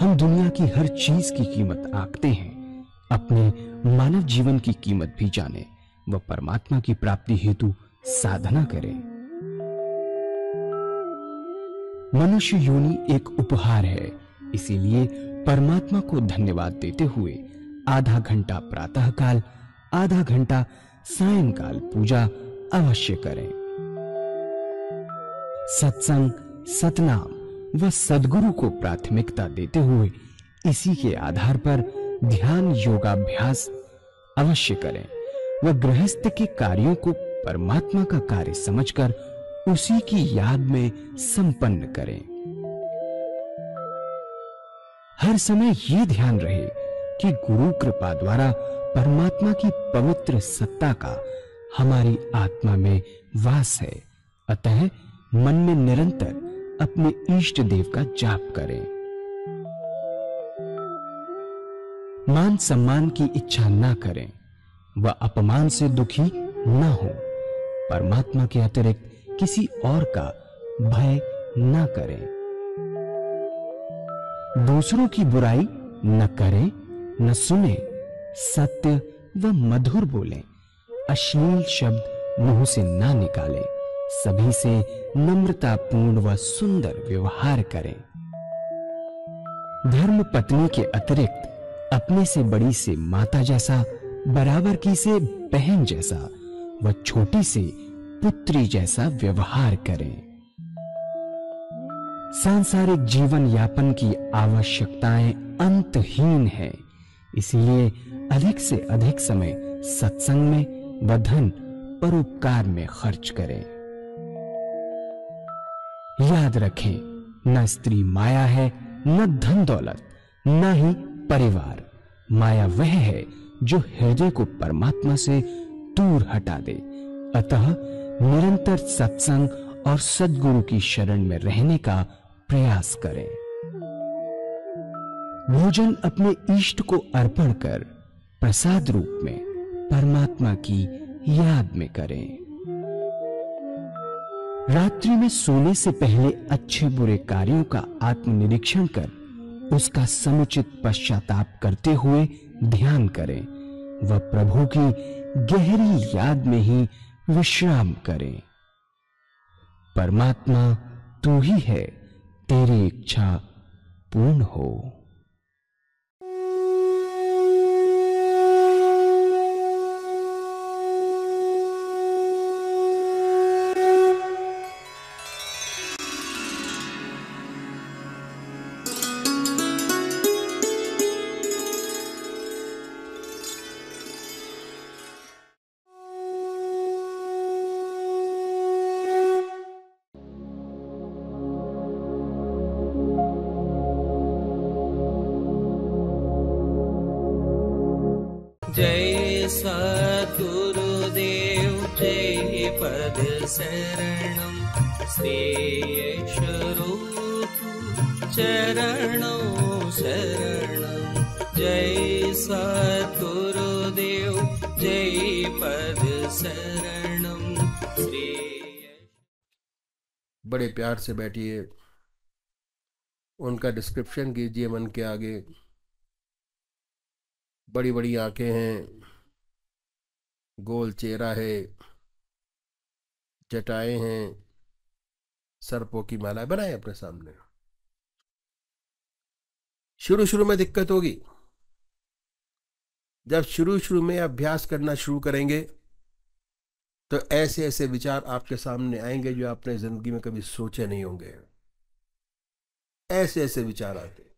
हम दुनिया की हर चीज की कीमत आंकते हैं अपने मानव जीवन की कीमत भी जाने व परमात्मा की प्राप्ति हेतु साधना करें मनुष्य योनि एक उपहार है इसीलिए परमात्मा को धन्यवाद देते हुए आधा घंटा प्रातःकाल आधा घंटा सायंकाल पूजा अवश्य करें सत्संग सतनाम व सदगुरु को प्राथमिकता देते हुए इसी के आधार पर ध्यान योगाभ्यास अवश्य करें व गृहस्थ के कार्यों को परमात्मा का कार्य समझकर उसी की याद में संपन्न करें हर समय ये ध्यान रहे कि गुरु कृपा द्वारा परमात्मा की पवित्र सत्ता का हमारी आत्मा में वास है अतः मन में निरंतर अपने इष्ट देव का जाप करें मान सम्मान की इच्छा ना करें व अपमान से दुखी ना हो परमात्मा के अतिरिक्त किसी और का भय ना करें दूसरों की बुराई न करें न सुने सत्य व मधुर बोलें अश्लील शब्द मुंह से ना निकालें सभी से नम्रतापूर्ण व सुंदर व्यवहार करें धर्म पत्नी के अतिरिक्त अपने से बड़ी से माता जैसा बराबर की से बहन जैसा व छोटी से पुत्री जैसा व्यवहार करें सांसारिक जीवन यापन की आवश्यकताएं अंतहीन है इसलिए अधिक से अधिक समय सत्संग में व धन परोपकार में खर्च करें याद रखें न स्त्री माया है न धन दौलत न ही परिवार माया वह है जो हृदय को परमात्मा से दूर हटा दे अतः निरंतर सत्संग और सदगुरु की शरण में रहने का प्रयास करें भोजन अपने इष्ट को अर्पण कर प्रसाद रूप में परमात्मा की याद में करें रात्रि में सोने से पहले अच्छे बुरे कार्यों का आत्मनिरीक्षण कर उसका समुचित पश्चाताप करते हुए ध्यान करें व प्रभु की गहरी याद में ही विश्राम करें परमात्मा तू ही है तेरी इच्छा पूर्ण हो शरणं श्रेयशरो चरणो शरण जय सद्गुरुदेव जय पद शरणं बड़े प्यार से बैठिए उनका डिस्क्रिप्शन कीजिए मन के आगे बड़ी बड़ी आंखें हैं गोल चेहरा है जटाएं हैं सर्पों की माला बनाए अपने सामने शुरू शुरू में दिक्कत होगी जब शुरू शुरू में अभ्यास करना शुरू करेंगे तो ऐसे ऐसे विचार आपके सामने आएंगे जो आपने जिंदगी में कभी सोचे नहीं होंगे ऐसे ऐसे विचार आते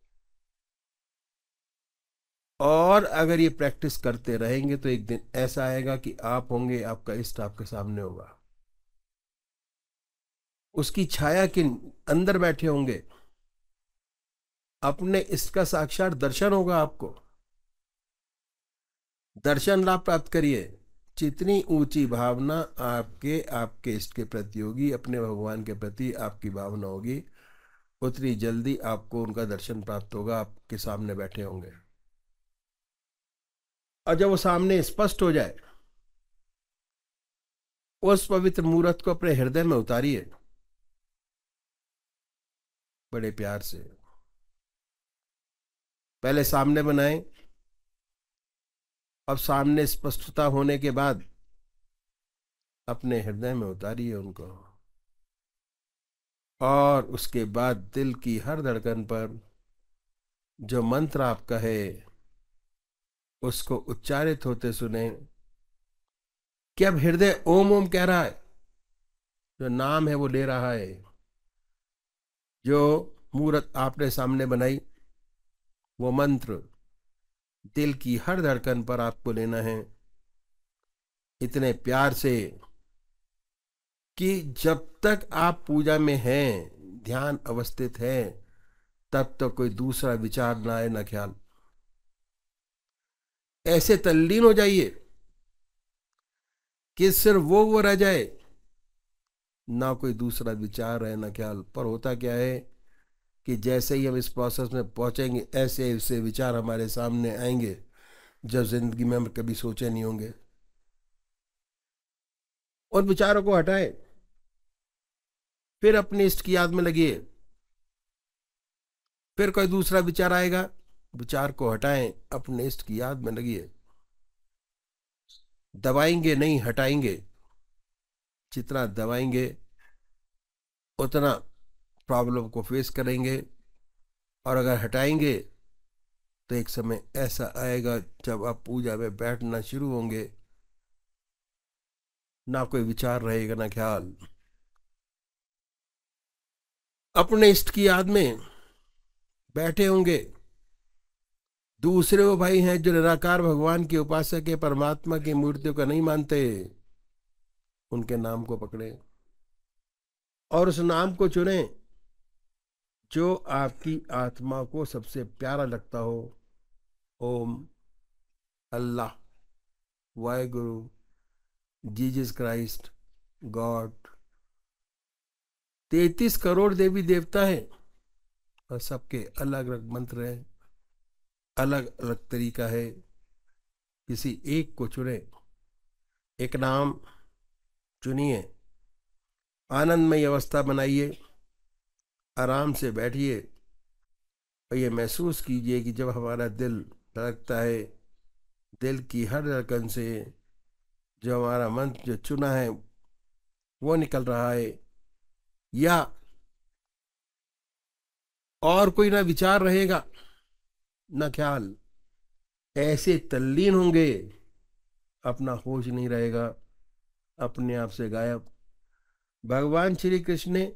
और अगर ये प्रैक्टिस करते रहेंगे तो एक दिन ऐसा आएगा कि आप होंगे आपका इष्ट आपके सामने होगा उसकी छाया के अंदर बैठे होंगे अपने इसका साक्षात दर्शन होगा आपको दर्शन लाभ प्राप्त करिए जितनी ऊंची भावना आपके आपके इष्ट के प्रति होगी अपने भगवान के प्रति आपकी भावना होगी उतनी जल्दी आपको उनका दर्शन प्राप्त होगा आपके सामने बैठे होंगे और जब वो सामने स्पष्ट हो जाए उस पवित्र मूर्त को अपने हृदय में उतारिए बड़े प्यार से पहले सामने बनाए अब सामने स्पष्टता होने के बाद अपने हृदय में उतारिए उनको और उसके बाद दिल की हर धड़कन पर जो मंत्र आप कहे उसको उच्चारित होते सुने कि अब हृदय ओम ओम कह रहा है जो नाम है वो ले रहा है जो मूर्त आपने सामने बनाई वो मंत्र दिल की हर धड़कन पर आपको लेना है इतने प्यार से कि जब तक आप पूजा में हैं ध्यान अवस्थित हैं तब तक तो कोई दूसरा विचार ना आए ना ख्याल ऐसे तल्लीन हो जाइए कि सिर्फ वो वो रह जाए ना कोई दूसरा विचार है ना ख्याल पर होता क्या है कि जैसे ही हम इस प्रोसेस में पहुंचेंगे ऐसे ऐसे विचार हमारे सामने आएंगे जब जिंदगी में हम कभी सोचे नहीं होंगे उन विचारों को हटाए फिर अपने इष्ट की याद में लगिए फिर कोई दूसरा विचार आएगा विचार को हटाएं अपने इष्ट की याद में लगिए दबाएंगे नहीं हटाएंगे जितना दबाएंगे उतना प्रॉब्लम को फेस करेंगे और अगर हटाएंगे तो एक समय ऐसा आएगा जब आप पूजा में बैठना शुरू होंगे ना कोई विचार रहेगा ना ख्याल अपने इष्ट की याद में बैठे होंगे दूसरे वो भाई हैं जो निराकार भगवान की उपासक के परमात्मा की मूर्तियों का नहीं मानते उनके नाम को पकड़े और उस नाम को चुने जो आपकी आत्मा को सबसे प्यारा लगता हो ओम अल्लाह गुरु जीजस क्राइस्ट गॉड तैतीस करोड़ देवी देवता हैं और सबके अलग अलग मंत्र हैं अलग अलग तरीका है किसी एक को चुने एक नाम चुनिए आनंदमय अवस्था बनाइए आराम से बैठिए और ये महसूस कीजिए कि जब हमारा दिल धड़कता है दिल की हर धड़कन से जो हमारा मन जो चुना है वो निकल रहा है या और कोई ना विचार रहेगा ना ख्याल ऐसे तल्लीन होंगे अपना होश नहीं रहेगा अपने आप से गायब भगवान श्री कृष्ण ने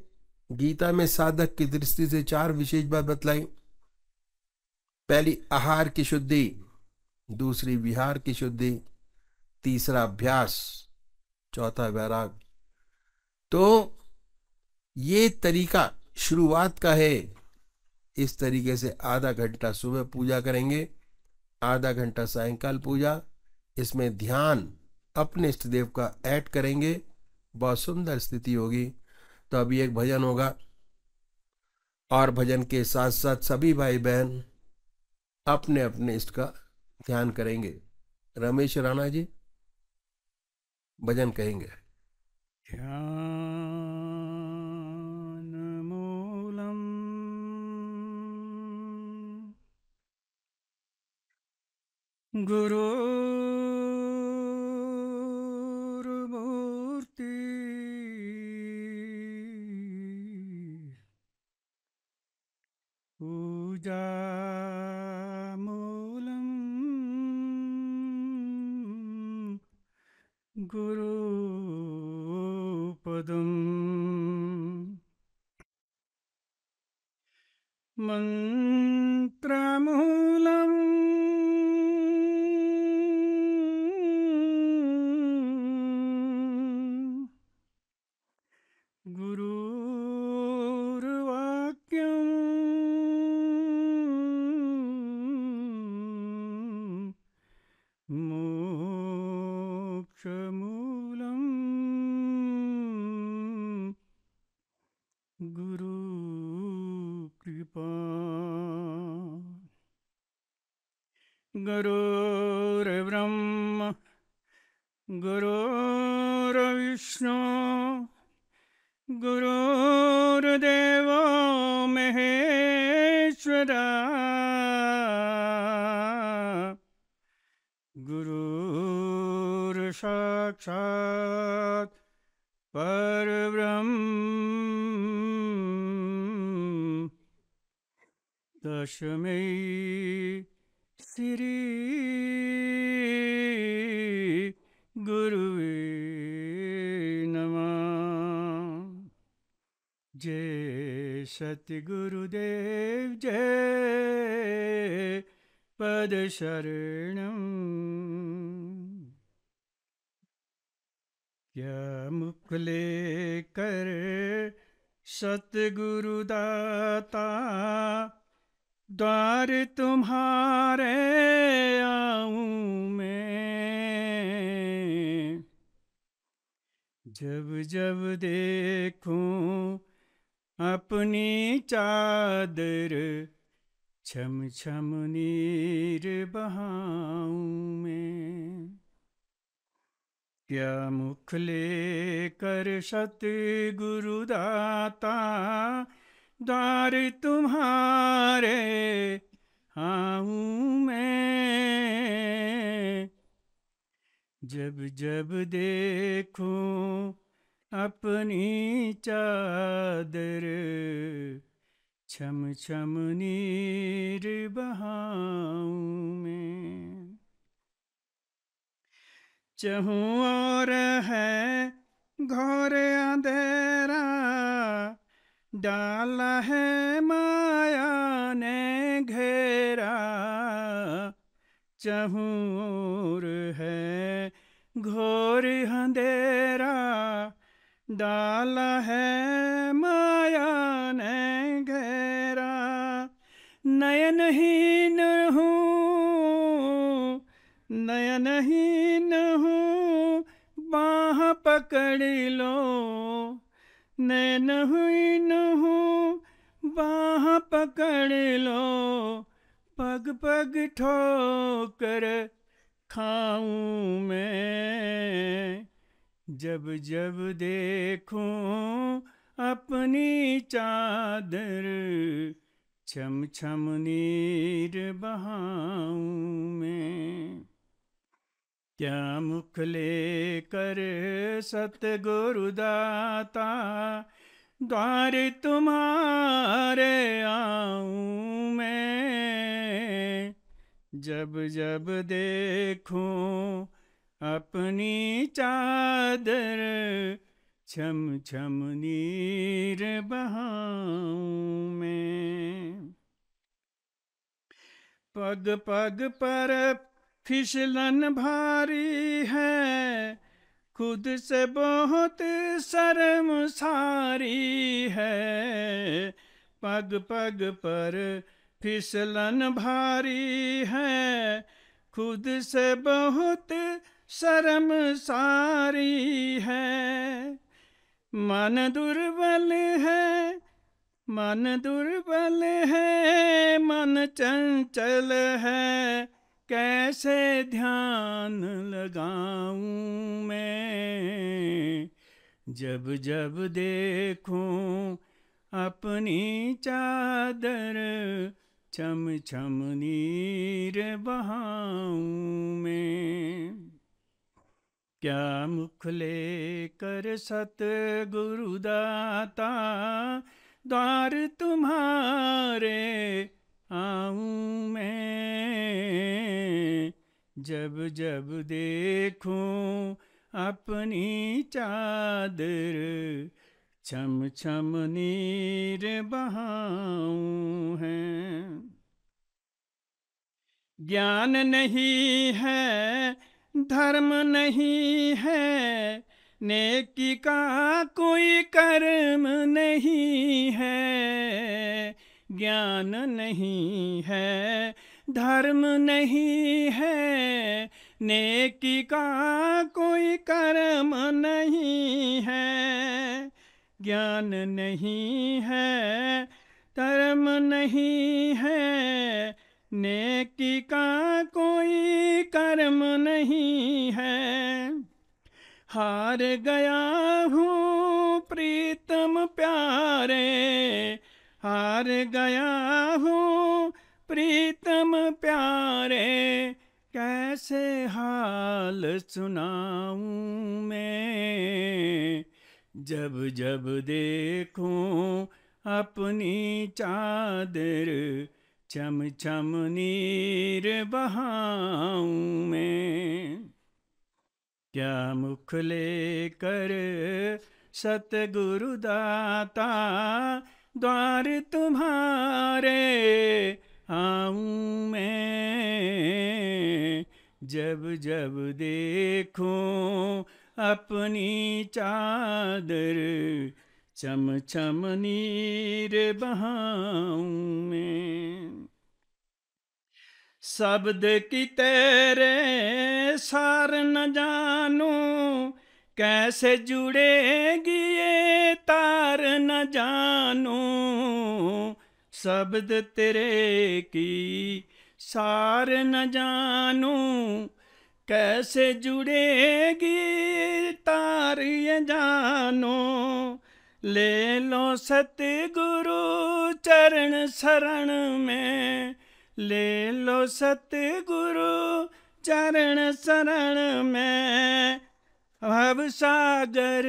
गीता में साधक की दृष्टि से चार विशेष बात बतलाई पहली आहार की शुद्धि दूसरी विहार की शुद्धि तीसरा अभ्यास चौथा वैराग तो ये तरीका शुरुआत का है इस तरीके से आधा घंटा सुबह पूजा करेंगे आधा घंटा सायंकाल पूजा इसमें ध्यान अपने इष्ट देव का ऐड करेंगे बहुत सुंदर स्थिति होगी तो अभी एक भजन होगा और भजन के साथ साथ सभी भाई बहन अपने अपने इष्ट का ध्यान करेंगे रमेश राणा जी भजन कहेंगे गुरु साक्षात् परब्रह्म दशमे श्री गुरुवे नमः जय सतगुरुदेव जय पदशरणम् क्या मुख ले कर सतगुरुदाता द्वार तुम्हारे आऊं मैं जब जब देखूं अपनी चादर छम छम नीर बहाऊं मैं क्या मुख ले कर सत्य गुरुदाता द्वार तुम्हारे हाँ मैं जब जब देखो अपनी चादर छम छम नीर बहाऊ में चहू और है घोर अंधेरा डाला है माया ने घेरा चहूँ और है घोर अंधेरा डाला है माया ने घेरा नयन ही नयन ही पकड़ लो नैन हुई न हूँ बाह पकड़ लो पग पग ठोकर खाऊं मैं जब जब देखूं अपनी चादर छम छम नीर बहाऊं मैं क्या मुख ले कर सतगुरुदाता द्वार तुम्हारे आऊँ मैं जब जब देखूं अपनी चादर छम छम नीर बहाऊँ मैं पग पग पर फिसलन भारी है खुद से बहुत शर्म सारी है पग पग पर फिसलन भारी है खुद से बहुत शर्म सारी है मन दुर्बल है मन दुर्बल है मन चंचल है कैसे ध्यान लगाऊं मैं जब जब देखूं अपनी चादर छम छम नीर बहाऊं मैं क्या मुख ले कर सत द्वार तुम्हारे आऊं मैं जब जब देखूं अपनी चादर छम छम नीर बहाऊं है ज्ञान नहीं है धर्म नहीं है नेकी का कोई कर्म नहीं ज्ञान नहीं है धर्म नहीं है नेकी का कोई कर्म नहीं है ज्ञान नहीं है धर्म नहीं है नेकी का कोई कर्म नहीं है हार गया हूँ प्रीतम प्यारे हार गया हूँ प्रीतम प्यारे कैसे हाल सुनाऊं मैं जब जब देखूं अपनी चादर चम चम नीर बहाऊं मैं क्या मुख लेकर सतगुरुदाता द्वार तुम्हारे आऊँ मैं जब जब देखूं अपनी चादर चम चम नीर बहाऊं मैं शब्द की तेरे सार न जानूं कैसे जुड़ेगी ये तार न जानू शब्द तेरे की सार न जानो कैसे जुड़ेगी तार ये जानो ले लो सतगुरु चरण शरण में ले लो सतगुरु चरण शरण में अब सागर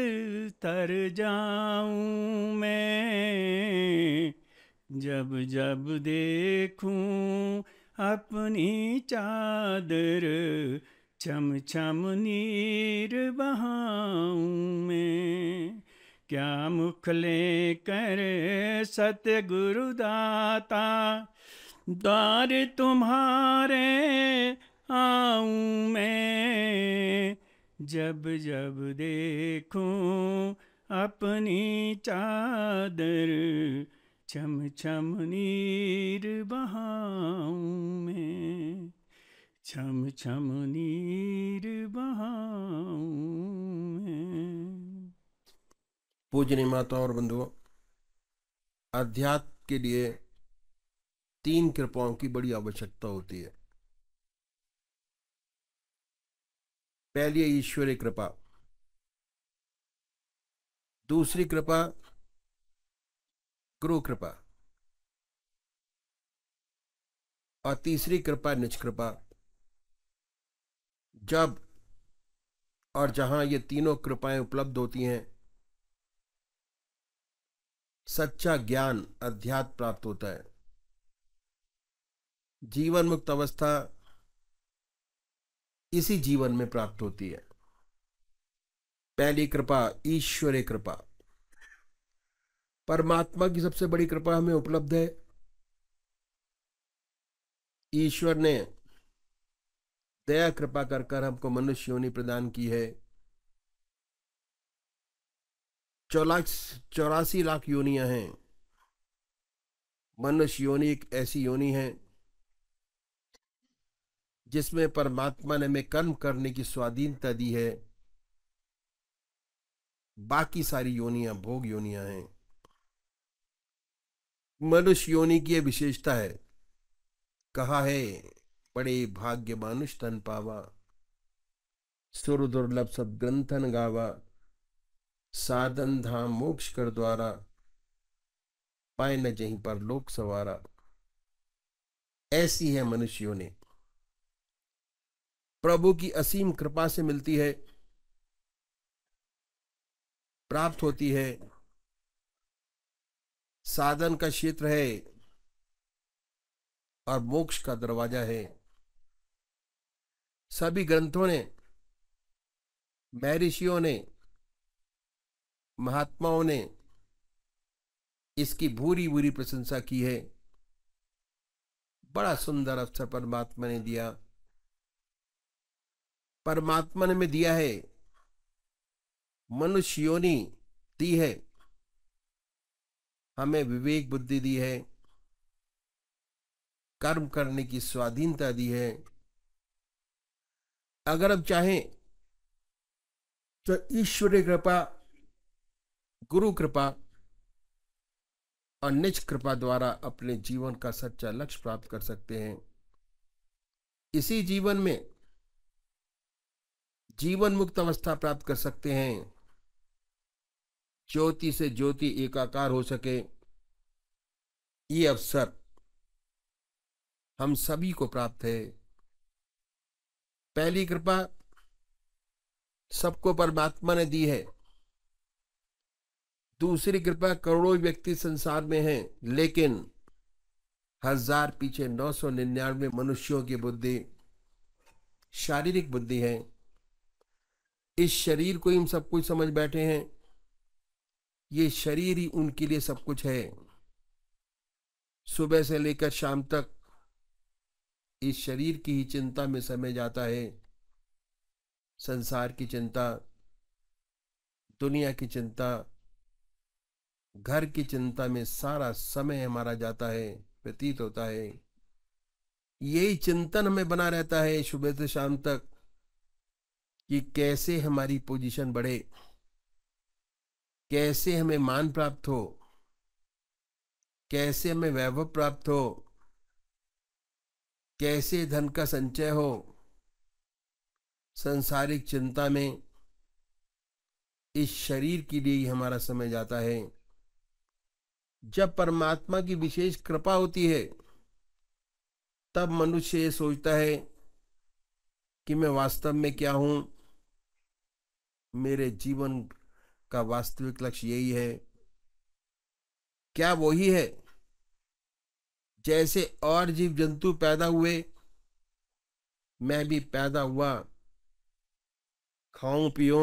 तर जाऊं मैं जब जब देखूं अपनी चादर छम छम नीर बहाऊं मैं क्या मुख ले कर सत्य गुरुदाता द्वार तुम्हारे आऊं मैं जब जब देखूं अपनी चादर छम छम नीर बहाऊं मैं छम छम नीर बहाऊं मैं पूजनी माता और बंधुओं अध्यात्म के लिए तीन कृपाओं की बड़ी आवश्यकता होती है पहली है ईश्वरीय कृपा दूसरी कृपा गुरु कृपा और तीसरी कृपा निज कृपा जब और जहां ये तीनों कृपाएं उपलब्ध होती हैं सच्चा ज्ञान अध्यात्म प्राप्त होता है जीवन मुक्त अवस्था इसी जीवन में प्राप्त होती है पहली कृपा ईश्वरी कृपा परमात्मा की सबसे बड़ी कृपा हमें उपलब्ध है ईश्वर ने दया कृपा कर कर हमको मनुष्य योनि प्रदान की है चौलास चौरासी लाख योनियां हैं मनुष्य योनि एक ऐसी योनि है जिसमें परमात्मा ने हमें कर्म करने की स्वाधीनता दी है बाकी सारी योनिया भोग योनिया हैं मनुष्य योनि की यह विशेषता है कहा है बड़े भाग्य मानुष तन पावा सुर दुर्लभ सब ग्रंथन गावा साधन धाम मोक्ष कर द्वारा पाए न जहीं पर लोक सवारा ऐसी है मनुष्यों ने प्रभु की असीम कृपा से मिलती है प्राप्त होती है साधन का क्षेत्र है और मोक्ष का दरवाजा है सभी ग्रंथों ने महर्षियों ने महात्माओं ने इसकी भूरी भूरी प्रशंसा की है बड़ा सुंदर अवसर परमात्मा ने दिया परमात्मा ने में दिया है मनुष्य योनि दी है हमें विवेक बुद्धि दी है कर्म करने की स्वाधीनता दी है अगर हम चाहें तो ईश्वरीय कृपा गुरु कृपा और निज कृपा द्वारा अपने जीवन का सच्चा लक्ष्य प्राप्त कर सकते हैं इसी जीवन में जीवन मुक्त अवस्था प्राप्त कर सकते हैं ज्योति से ज्योति एकाकार हो सके ये अवसर हम सभी को प्राप्त है पहली कृपा सबको परमात्मा ने दी है दूसरी कृपा करोड़ों व्यक्ति संसार में हैं लेकिन हजार पीछे नौ सौ निन्यानवे मनुष्यों की बुद्धि शारीरिक बुद्धि है इस शरीर को ही हम सब कुछ समझ बैठे हैं ये शरीर ही उनके लिए सब कुछ है सुबह से लेकर शाम तक इस शरीर की ही चिंता में समय जाता है संसार की चिंता दुनिया की चिंता घर की चिंता में सारा समय हमारा जाता है व्यतीत होता है यही चिंतन हमें बना रहता है सुबह से शाम तक कि कैसे हमारी पोजीशन बढ़े कैसे हमें मान प्राप्त हो कैसे हमें वैभव प्राप्त हो कैसे धन का संचय हो संसारिक चिंता में इस शरीर के लिए ही हमारा समय जाता है जब परमात्मा की विशेष कृपा होती है तब मनुष्य ये सोचता है कि मैं वास्तव में क्या हूं मेरे जीवन का वास्तविक लक्ष्य यही है क्या वही है जैसे और जीव जंतु पैदा हुए मैं भी पैदा हुआ खाऊं पियो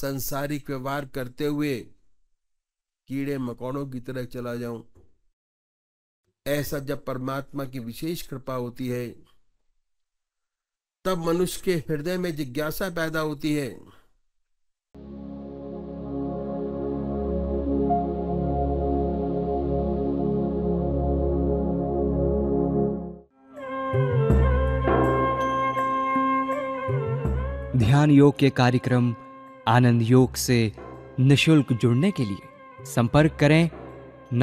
संसारिक व्यवहार करते हुए कीड़े मकौड़ों की तरह चला जाऊं ऐसा जब परमात्मा की विशेष कृपा होती है तब मनुष्य के हृदय में जिज्ञासा पैदा होती है ध्यान योग के कार्यक्रम आनंद योग से निशुल्क जुड़ने के लिए संपर्क करें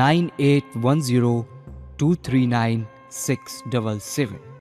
nine eight one zero two three nine six double seven